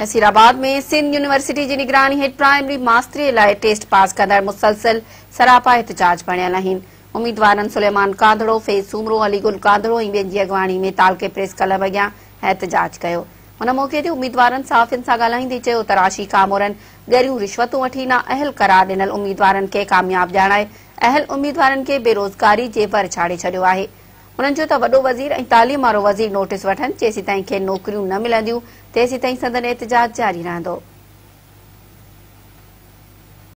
नसीराबाद में सिंध यूनिवर्सिटी की निगरानी हेठ प्राइमरी मास्तरी लाइ टेस्ट पास कंदड़ मुसलसिल सरापा ऐतजाज बणियलु आहिनि उमेदवारनि सुले कांदड़ो फैज़ सूमरो अलीगुल कांदड़ो की अगवाणी में तालके प्रेस क्लब अॻियां एहतजाज कयो हुन मौके से उम्मीदवार साफ़िन से ॻाल्हाईंदी चयो त राशी कामोरनि गहिरियूं रिश्वतूं वठी न अहल करार ॾिनल उम्मीदवार के कामयाब जाना अहल उम्मीदवार के बेरोज़गारी के भर छाड़े छोड़ो है उन्हनि चयो त वॾो वज़ीर ऐं तालीम वारो वज़ीर नोटिस वठनि जेसीं ताईं खे नौकरियूं न मिलंदियूं तेसी ताईं सदन एतिजाज जारी रहंदो